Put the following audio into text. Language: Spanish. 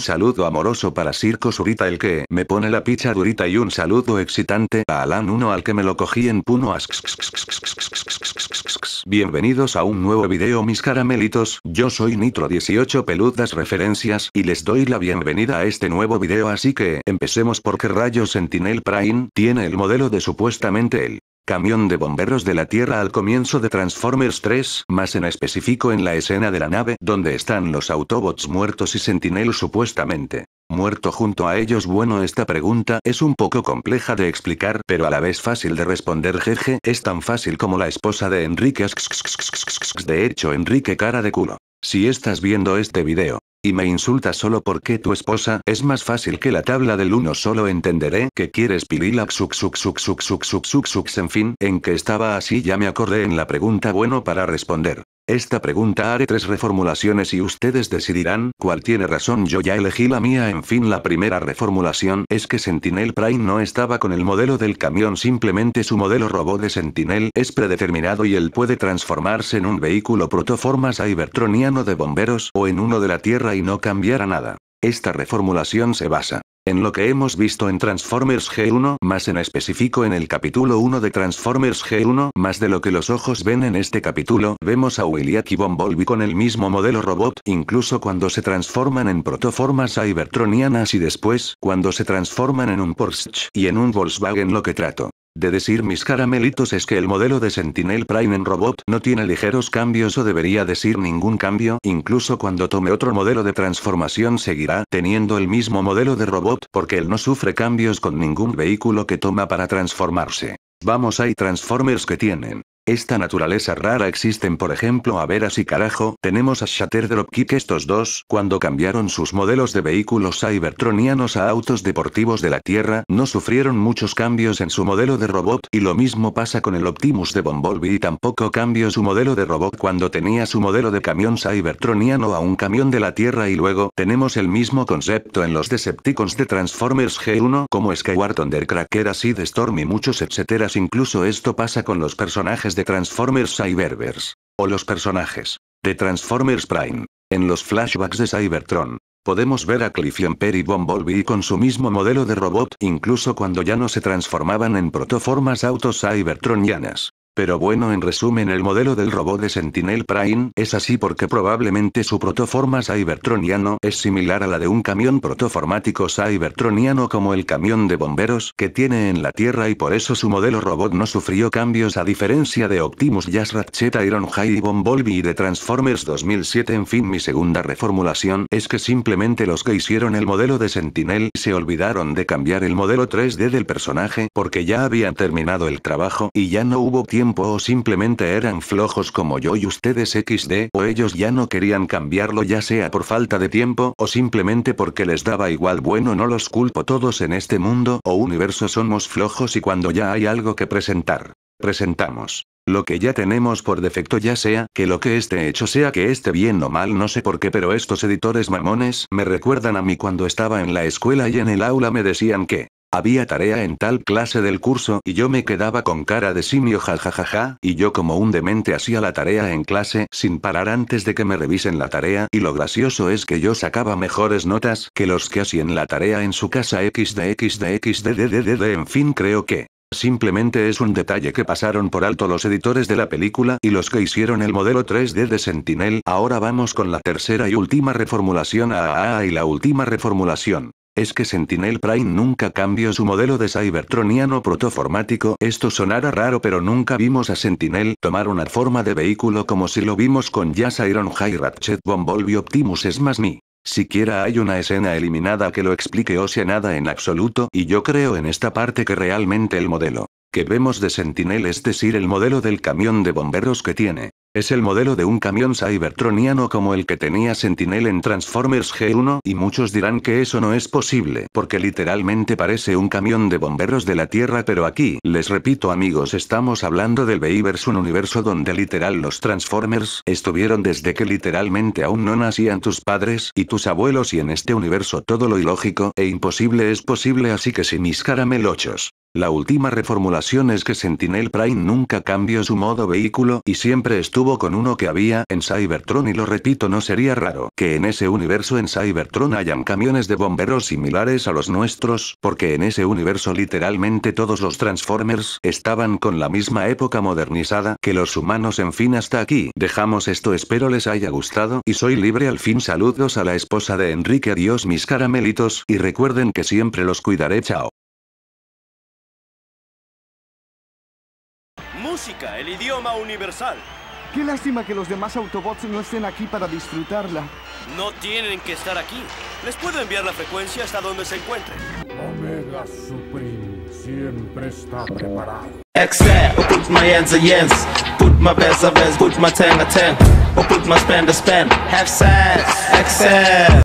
saludo amoroso para Circo Surita el que me pone la picha durita y un saludo excitante a Alan 1 al que me lo cogí en Puno. Bienvenidos a un nuevo video mis caramelitos, yo soy Nitro 18 peludas referencias y les doy la bienvenida a este nuevo video así que empecemos porque Rayo Sentinel Prime tiene el modelo de supuestamente el camión de bomberos de la Tierra al comienzo de Transformers 3, más en específico en la escena de la nave donde están los Autobots muertos y Sentinel supuestamente muerto junto a ellos. Bueno, esta pregunta es un poco compleja de explicar, pero a la vez fácil de responder. Jeje, es tan fácil como la esposa de Enrique. De hecho, Enrique cara de culo. Si estás viendo este video, y me insulta solo porque tu esposa es más fácil que la tabla del 1 solo entenderé que quieres pirilax en fin en que estaba así ya me acordé en la pregunta bueno para responder. Esta pregunta haré tres reformulaciones y ustedes decidirán cuál tiene razón. Yo ya elegí la mía. En fin, la primera reformulación es que Sentinel Prime no estaba con el modelo del camión, simplemente su modelo robot de Sentinel es predeterminado y él puede transformarse en un vehículo protoformas cybertroniano de bomberos o en uno de la Tierra y no cambiará nada. Esta reformulación se basa en lo que hemos visto en Transformers G1 más en específico en el capítulo 1 de Transformers G1 más de lo que los ojos ven en este capítulo vemos a Williak y con el mismo modelo robot incluso cuando se transforman en protoformas cybertronianas y después cuando se transforman en un Porsche y en un Volkswagen lo que trato de decir mis caramelitos es que el modelo de Sentinel Prime en robot no tiene ligeros cambios o debería decir ningún cambio, incluso cuando tome otro modelo de transformación seguirá teniendo el mismo modelo de robot porque él no sufre cambios con ningún vehículo que toma para transformarse. Vamos hay Transformers que tienen esta naturaleza rara existen por ejemplo a veras y carajo, tenemos a Shatter Dropkick estos dos, cuando cambiaron sus modelos de vehículos cybertronianos a autos deportivos de la Tierra, no sufrieron muchos cambios en su modelo de robot, y lo mismo pasa con el Optimus de Bumblebee y tampoco cambió su modelo de robot cuando tenía su modelo de camión cybertroniano a un camión de la Tierra y luego, tenemos el mismo concepto en los Decepticons de Transformers G1 como Skyward Thundercracker, Seed Storm y muchos etcétera incluso esto pasa con los personajes de de Transformers Cyberverse. O los personajes de Transformers Prime. En los flashbacks de Cybertron, podemos ver a Cliff Perry y Bumblebee con su mismo modelo de robot incluso cuando ya no se transformaban en protoformas autos cybertronianas. Pero bueno, en resumen, el modelo del robot de Sentinel Prime es así porque probablemente su protoforma cybertroniano es similar a la de un camión protoformático cybertroniano como el camión de bomberos que tiene en la Tierra y por eso su modelo robot no sufrió cambios a diferencia de Optimus Jazz Ratchet Ironhide y Bumblebee y de Transformers 2007. En fin, mi segunda reformulación es que simplemente los que hicieron el modelo de Sentinel se olvidaron de cambiar el modelo 3D del personaje porque ya habían terminado el trabajo y ya no hubo tiempo o simplemente eran flojos como yo y ustedes XD o ellos ya no querían cambiarlo ya sea por falta de tiempo o simplemente porque les daba igual bueno no los culpo todos en este mundo o universo somos flojos y cuando ya hay algo que presentar. Presentamos. Lo que ya tenemos por defecto ya sea que lo que esté hecho sea que esté bien o mal no sé por qué pero estos editores mamones me recuerdan a mí cuando estaba en la escuela y en el aula me decían que había tarea en tal clase del curso y yo me quedaba con cara de simio jajajaja, y yo como un demente hacía la tarea en clase sin parar antes de que me revisen la tarea y lo gracioso es que yo sacaba mejores notas que los que hacían la tarea en su casa xdxdxdddd. en fin creo que Simplemente es un detalle que pasaron por alto los editores de la película y los que hicieron el modelo 3D de Sentinel. Ahora vamos con la tercera y última reformulación. Ah, ah, ah y la última reformulación es que Sentinel Prime nunca cambió su modelo de Cybertroniano protoformático. Esto sonara raro pero nunca vimos a Sentinel tomar una forma de vehículo como si lo vimos con Jazz Iron High Ratchet Bumblebee Optimus es más mi. Siquiera hay una escena eliminada que lo explique o sea nada en absoluto y yo creo en esta parte que realmente el modelo que vemos de Sentinel es decir el modelo del camión de bomberos que tiene es el modelo de un camión cybertroniano como el que tenía Sentinel en Transformers G1 y muchos dirán que eso no es posible porque literalmente parece un camión de bomberos de la Tierra pero aquí, les repito amigos estamos hablando del Beavers un universo donde literal los Transformers estuvieron desde que literalmente aún no nacían tus padres y tus abuelos y en este universo todo lo ilógico e imposible es posible así que si mis caramelochos la última reformulación es que Sentinel Prime nunca cambió su modo vehículo y siempre estuvo con uno que había en Cybertron y lo repito no sería raro que en ese universo en Cybertron hayan camiones de bomberos similares a los nuestros, porque en ese universo literalmente todos los Transformers estaban con la misma época modernizada que los humanos en fin hasta aquí. Dejamos esto espero les haya gustado y soy libre al fin saludos a la esposa de Enrique Dios mis caramelitos y recuerden que siempre los cuidaré chao. Música, el idioma universal. Qué lástima que los demás Autobots no estén aquí para disfrutarla. No tienen que estar aquí. Les puedo enviar la frecuencia hasta donde se encuentren. Omega Supreme siempre está preparado. Excel, put my hands a yens, put my best of best, put my ten a ten, put my spend a spend, have sex, excel.